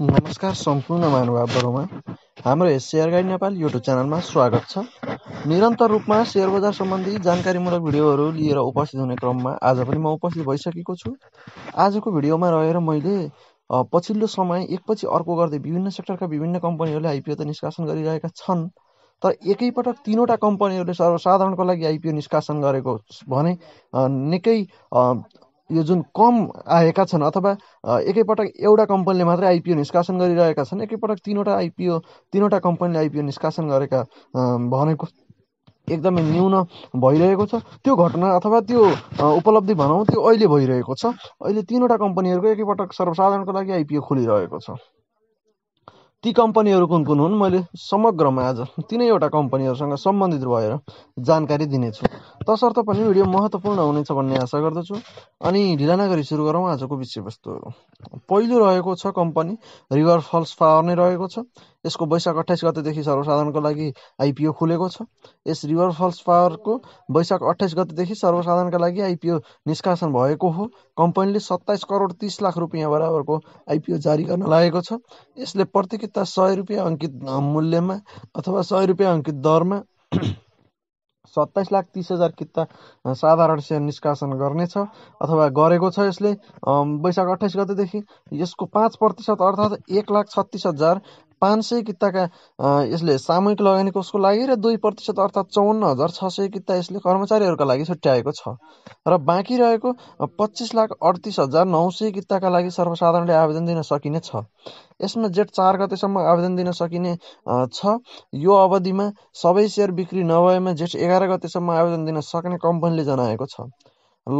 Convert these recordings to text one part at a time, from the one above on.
नमस्कार सम्पूर्ण महानुभावहरूमा हाम्रो सेयर गाइड नेपाल युट्युब च्यानलमा स्वागत छ निरन्तर रूपमा सेयर बजार सम्बन्धी जानकारीमूलक भिडियोहरू लिएर उपस्थित हुने क्रममा आज पनि म उपस्थित भइसकेको छु आजको भिडियोमा रहेर मैले पछिल्लो समय एकपछि अर्को गर्दै विभिन्न सेक्टरका विभिन्न कम्पनीहरूले आइपिओ त निष्कासन गरिरहेका छन् तर एकैपटक तिनवटा कम्पनीहरूले सर्वसाधारणको लागि आइपिओ निष्कासन गरेको भने निकै यो जुन कम आएका छन् अथवा एकैपटक एउटा कम्पनीले मात्रै आइपिओ निष्कासन गरिरहेका छन् एकैपटक तिनवटा आइपिओ तिनवटा कम्पनीले आइपिओ निष्कासन गरेका भनेको एकदमै न्यून भइरहेको छ त्यो घटना अथवा त्यो उपलब्धि भनौँ त्यो अहिले भइरहेको छ अहिले तिनवटा कम्पनीहरूको एकैपटक सर्वसाधारणको लागि आइपिओ खोलिरहेको छ ती कम्पनीहरू कुन कुन हुन् मैले समग्रमा आज तिनैवटा कम्पनीहरूसँग सम्बन्धित भएर जानकारी दिनेछु तसर्थ पनि भिडियो महत्त्वपूर्ण हुनेछ भन्ने आशा गर्दछु अनि ढिला नगरी सुरु गरौँ आजको विषयवस्तुहरू पहिलो रहेको छ कम्पनी रिभर फल्स पावर नै रहेको छ यसको वैशाख अट्ठाइस गतेदेखि सर्वसाधारणको लागि आइपिओ खुलेको छ यस रिभर फल्स पावरको वैशाख अट्ठाइस गतेदेखि सर्वसाधारणका लागि आइपिओ निष्कासन भएको हो कम्पनीले सत्ताइस करोड तिस लाख रुपियाँ बराबरको आइपिओ जारी गर्न लागेको छ यसले प्रति प्रतिकिता सय रुपियाँ अङ्कित मूल्यमा अथवा सय रुपियाँ अङ्कित दरमा सत्ताइस लाख तिस हजार किता साधारण सेयर निष्कासन गर्नेछ अथवा गरेको छ यसले वैशाख अट्ठाइस गतेदेखि यसको पाँच प्रतिशत अर्थात् एक लाख छत्तिस हजार पाँच सय किताका यसले सामूहिक लगानी कोषको लागि र दुई प्रतिशत अर्थात् चौवन्न हजार छ सय किता यसले कर्मचारीहरूका लागि छुट्याएको छ र बाँकी रहेको पच्चिस लाख अडतिस हजार नौ सय किताका लागि सर्वसाधारणले आवेदन दिन सकिने छ यसमा जेठ चार गतेसम्म आवेदन दिन सकिने छ यो अवधिमा सबै सेयर बिक्री नभएमा जेठ एघार गतेसम्म आवेदन दिन सक्ने कम्पनीले जनाएको छ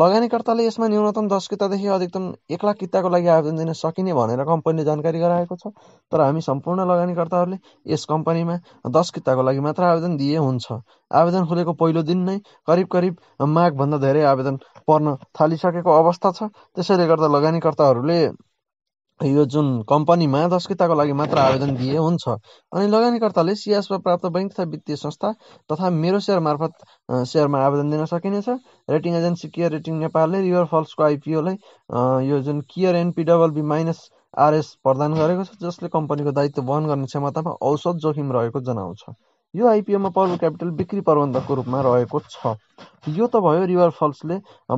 लगानीकर्ताले यसमा न्यूनतम दस कितादेखि अधिकतम एक लाख कित्ताको लागि आवेदन दिन सकिने भनेर कम्पनीले जानकारी गराएको छ तर हामी सम्पूर्ण लगानीकर्ताहरूले यस कम्पनीमा दस कित्ताको लागि मात्र आवेदन दिए हुन्छ आवेदन खुलेको पहिलो दिन नै करिब करिब माघभन्दा धेरै आवेदन पर्न थालिसकेको अवस्था छ त्यसैले गर्दा लगानीकर्ताहरूले यो जुन कम्पनीमा दक्षताको लागि मात्र आवेदन दिए हुन्छ अनि लगानीकर्ताले सियासमा प्राप्त बैङ्क तथा वित्तीय संस्था तथा मेरो सेयर मार्फत सेयरमा आवेदन दिन सकिनेछ रेटिङ एजेन्सी केयर रेटिङ नेपालले रिभर फल्सको आइपिओलाई यो जुन कियर एनपिडब्लबी माइनस आरएस प्रदान गरेको छ जसले कम्पनीको दायित्व वहन गर्ने क्षमतामा औसत जोखिम रहेको जनाउँछ यो आइपिओमा पर्व क्यापिटल बिक्री प्रबन्धकको रूपमा रहेको छ। यो त भयो रिभर फल्सले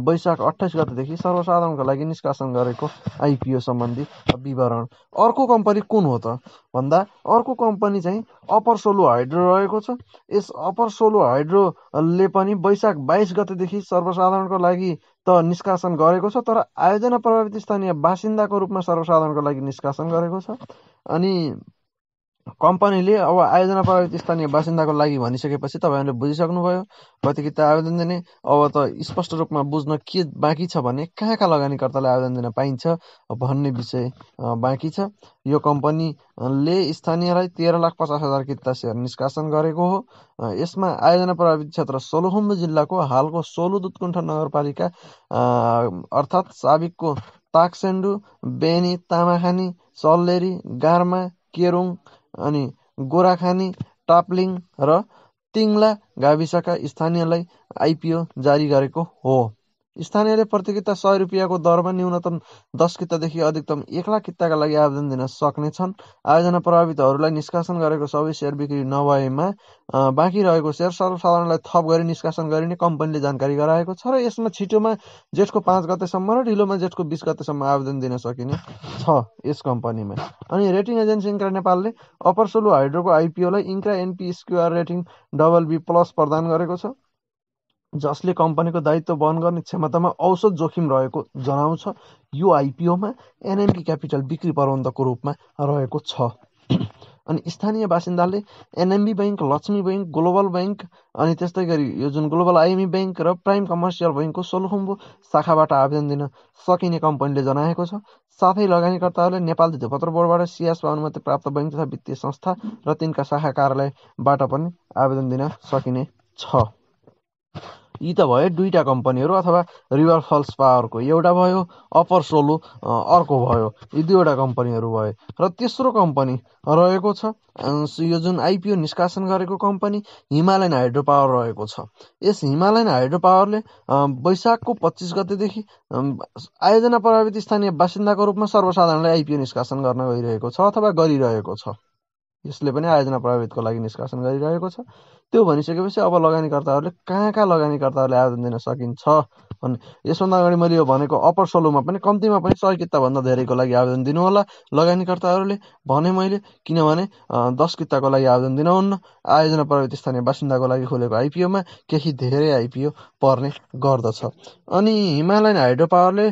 वैशाख अठाइस गतेदेखि सर्वसाधारणको लागि निष्कासन गरेको आइपिओ सम्बन्धी विवरण। अर्को कम्पनी कुन हो त भन्दा अर्को कम्पनी चाहिँ अपर सोलो हाइड्रो रहेको छ। यस अप्पर हाइड्रो हाइड्रोले पनि वैशाख बाइस गतेदेखि सर्वसाधारणको लागि त निष्कासन गरेको छ तर आयोजना प्रभावित स्थानीय बासिन्दाको रूपमा सर्वसाधारणको लागि निष्कासन गरेको छ। अनि कम्पनीले अब आयोजना प्रभावित स्थानीय बासिन्दाको लागि भनिसकेपछि तपाईँहरूले बुझिसक्नुभयो प्रतियोगिता आवेदन दिने अब त स्पष्ट रूपमा बुझ्न के बाँकी छ भने कहाँ कहाँ लगानीकर्तालाई आवेदन दिन पाइन्छ भन्ने विषय बाँकी छ यो कम्पनीले स्थानीयलाई तेह्र लाख पचास हजार किता सेयर निष्कासन गरेको हो यसमा आयोजना प्रभावित क्षेत्र सोलुखुम्बु जिल्लाको हालको सोलु दुधकुण्ठ नगरपालिका अर्थात् साबिकको ताकसेन्डु बेनी तामाखानी सल्लेरी गार्मा केरुङ अनि गोराखानी टाप्लिङ र तिङ्ला गाविसका स्थानीयलाई आइपिओ जारी गरेको हो। स्थानीयले प्रति किता सय रुपियाँको दरमा न्यूनतम दस कितादेखि अधिकतम एक लाख कित्ताका लागि आवेदन दिन सक्नेछन्। आयोजना प्रभावितहरूलाई निष्कासन गरेको सबै सेयर बिक्री नभएमा बाँकी रहेको सेयर सर्वसाधारणलाई थप गरी निष्कासन गरिने कम्पनीले जानकारी गराएको छ र यसमा छिटोमा जेठको पाँच गतेसम्म र ढिलोमा जेठको बिस गतेसम्म आवेदन दिन सकिने छ यस कम्पनीमा अनि रेटिङ एजेन्सी इन्क्रा नेपालले अपरसोलु सोलु हाइड्रोको आइपिओलाई इन्क्रा एनपी स्क्युआर रेटिङ डबल बी प्लस प्रदान गरेको छ जसले कम्पनीको दायित्व वहन गर्ने क्षमतामा औसत जोखिम रहेको जनाउँछ। यो आइपिओमा एनएमपी क्यापिटल बिक्री प्रबन्धकको रूपमा रहेको छ अनि स्थानीय बासिन्दाले NMB bank Laxmi bank, global bank अनि त्यस्तै गरी यो जुन ग्लोबल आइएमई ब्याङ्क र प्राइम कमर्सियल ब्याङ्कको सोलुखुम्बु शाखाबाट आवेदन दिन सकिने कम्पनीले जनाएको छ। साथै लगानीकर्ताहरूले नेपाल धितोपत्र बोर्डबाट सियास अनुमति प्राप्त बैङ्क तथा वित्तीय संस्था र तिनका शाखा कार्यालयबाट पनि आवेदन दिन सकिने छ। यी त भयो दुईवटा कम्पनीहरू अथवा रिभर फल्स पावरको एउटा भयो अप्पर सोलो अर्को भयो यी दुईवटा कम्पनीहरू भयो र तेस्रो कम्पनी रहेको छ यो जुन आइपिओ निष्कासन गरेको कम्पनी हिमालयन हाइड्रो पावर रहेको छ यस हिमालयन हाइड्रो पावरले वैशाखको पच्चिस गतेदेखि आयोजना प्रभावित स्थानीय बासिन्दाको रूपमा सर्वसाधारणलाई आइपिओ निष्कासन गर्न गइरहेको छ अथवा गरिरहेको छ यसले पनि आयोजना प्रभावितको लागि निष्कासन गरिरहेको छ त्यो भनिसकेपछि अब लगानीकर्ताहरूले कहाँ कहाँ लगानीकर्ताहरूले आवेदन दिन सकिन्छ भन्ने यसभन्दा अगाडि मैले यो भनेको अप्पर सोलोमा पनि कम्तीमा पनि सय किताबभन्दा धेरैको लागि आवेदन दिनुहोला लगानीकर्ताहरूले भने मैले किनभने दस कित्ताको लागि आवेदन दिनुहुन्न आयोजना प्रवृत्ति स्थानीय बासिन्दाको लागि खोलेको आइपिओमा केही धेरै आइपिओ पर्ने गर्दछ अनि हिमालयन हाइड्रो पावरले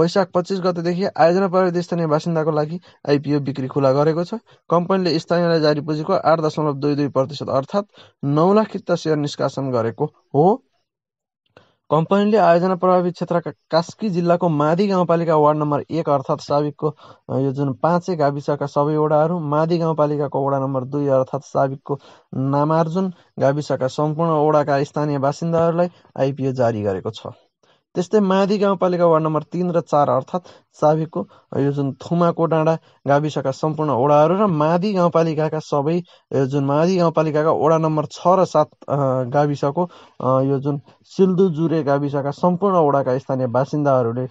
वैशाख पच्चिस गतेदेखि आयोजना प्रयोग स्थानीय बासिन्दाको लागि आइपिओ बिक्री खुला गरेको छ कम्पनीले स्थानीयलाई जारी पुँजीको आठ दशमलव दुई दुई प्रतिशत अर्थात् नौ लाख सेयर निष्कासन गरेको हो कम्पनीले आयोजना प्रभावित क्षेत्रका कास्की जिल्लाको मादी गाउँपालिका वार्ड नम्बर एक अर्थात् साबिकको यो जुन पाँचै गाविसका सबै वडाहरू मादी गाउँपालिकाको वडा नम्बर दुई अर्थात् साबिकको नामार्जुन गाविसका सम्पूर्ण वडाका स्थानीय बासिन्दाहरूलाई आइपिओ जारी गरेको छ त्यस्तै माधी गाउँपालिका वार्ड नम्बर तिन र चार अर्थात् साभिकको यो जुन थुमाको डाँडा गाविसका सम्पूर्ण ओडाहरू र मादी गाउँपालिकाका सबै जुन मादी गाउँपालिकाका वडा नम्बर छ र सात गाविसको यो जुन सिल्दुजुरे गाविसका सम्पूर्ण ओडाका स्थानीय बासिन्दाहरूले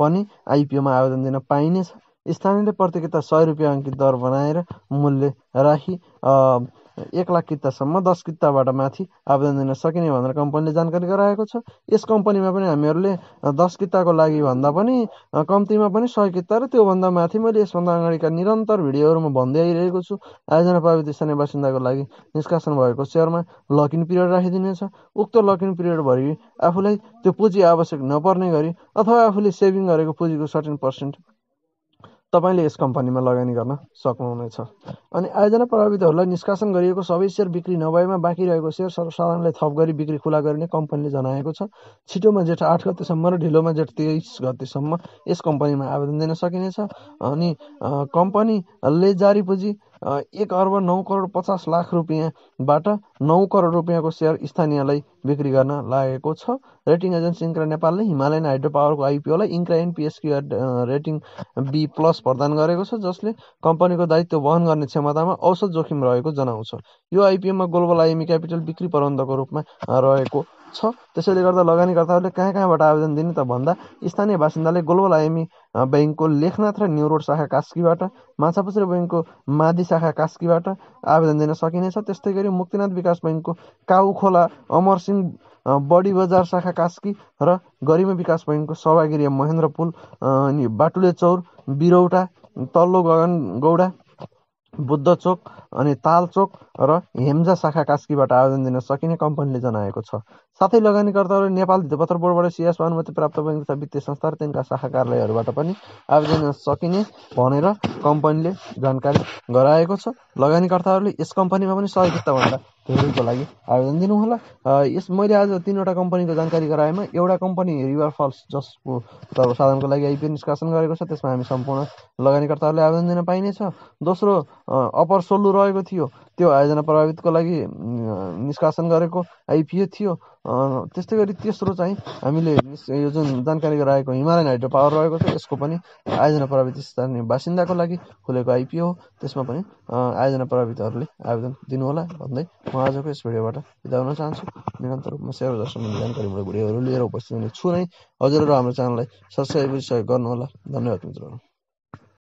पनि आइपिओमा आवेदन दिन पाइनेछ स्थानीयले प्रतियोगिता सय रुपियाँ अङ्कित दर बनाएर मूल्य राखी एक लाख कितासम्म दस किताबाट माथि आवेदन दिन सकिने भनेर कम्पनीले जानकारी गराएको छ यस कम्पनीमा पनि हामीहरूले दस कित्ताको लागि भन्दा पनि कम्तीमा पनि सय किता र त्योभन्दा माथि मैले यसभन्दा अगाडिका निरन्तर भिडियोहरूमा भन्दै आइरहेको छु आयोजना पावित स्थानीय बासिन्दाको लागि निष्कासन भएको सेयरमा लकइन पिरियड राखिदिनेछ उक्त लकइन पिरियडभरि आफूलाई त्यो पुँजी आवश्यक नपर्ने गरी अथवा आफूले सेभिङ गरेको पुँजीको सर्टेन पर्सेन्ट तपाईँले यस कम्पनीमा लगानी गर्न सक्नुहुनेछ अनि आयोजना प्रभावितहरूलाई निष्कासन गरिएको सबै सेयर बिक्री नभएमा बाँकी रहेको सेयर सर्वसाधारणलाई थप गरी बिक्री खुला गरिने कम्पनीले जनाएको छ छिटोमा जेठ आठ गतेसम्म र ढिलोमा जेठ तेइस गतेसम्म यस कम्पनीमा आवेदन दिन सकिनेछ अनि कम्पनीले जारी पुँजी एक अर्ब नौ करोड पचास लाख रुपियाँबाट नौ करोड रुपियाँको सेयर स्थानीयलाई बिक्री गर्न लागेको छ रेटिङ एजेन्सी इन्क्रा नेपालले हिमालयन हाइड्रो पावरको आइपिओलाई इन्क्रा एनपिएसकी रेटिङ बी प्लस प्रदान गरेको छ जसले कम्पनीको दायित्व वहन गर्ने क्षमतामा औसत जोखिम रहेको जनाउँछ यो आइपिओमा ग्लोबल आइएमी क्यापिटल बिक्री प्रबन्धको रूपमा रहेको छ त्यसैले गर्दा लगानीकर्ताहरूले कहाँ कहाँबाट आवेदन दिने त भन्दा स्थानीय बासिन्दाले ग्लोबल आइएमी ब्याङ्कको लेखनाथ र न्यु रोड शाखा कास्कीबाट माछापुछ्रे ब्याङ्कको मादी शाखा कास्कीबाट आवेदन दिन सकिनेछ त्यस्तै गरी मुक्तिनाथ विकास ब्याङ्कको काउखोला अमरसिंह बडी बजार शाखा कास्की र गरिमा विकास बैङ्कको सभागिरी महेन्द्र पुल अनि बाटुले चौर बिरौटा तल्लो गगन गौडा बुद्ध चोक अनि तालचोक र हेम्जा शाखा कास्कीबाट आवेदन दिन सकिने कम्पनीले जनाएको छ साथै लगानीकर्ताहरू नेपाल धितोपत्र बोर्डबाट सिएस अनुमति प्राप्त भएको तथा वित्तीय संस्था र तिनका शाखा कार्यालयहरूबाट पनि आवेदन दिन सकिने भनेर कम्पनीले जानकारी गराएको छ लगानीकर्ताहरूले यस कम्पनीमा पनि सहयोगिताभन्दा धेरैको लागि आवेदन दिनुहोला यस मैले आज तिनवटा कम्पनीको जानकारी गराएमा एउटा कम्पनी रिभर फल्स जसको सर्वसाधारणको लागि आइपिओ निष्कासन गरेको छ त्यसमा हामी सम्पूर्ण लगानीकर्ताहरूले आवेदन दिन पाइनेछ दोस्रो अपर सोलु र रहेको थियो त्यो आयोजना प्रभावितको लागि निष्कासन गरेको आइपिए थियो त्यस्तै गरी तेस्रो चाहिँ हामीले यो जुन जानकारी गराएको हिमालयन हाइड्रो पावर रहेको छ यसको पनि आयोजना प्रभावित स्थानीय बासिन्दाको लागि खुलेको आइपिओ हो त्यसमा पनि आयोजना प्रभावितहरूले आवेदन दिनुहोला भन्दै म आजको यस भिडियोबाट बिदा हुन चाहन्छु निरन्तर रूपमा सेवा दर्शन जानकारीमूलक भिडियोहरू लिएर उपस्थित हुने छु नै हजुरहरू हाम्रो च्यानललाई सब्सक्राइब सहयोग गर्नुहोला धन्यवाद मित्रहरू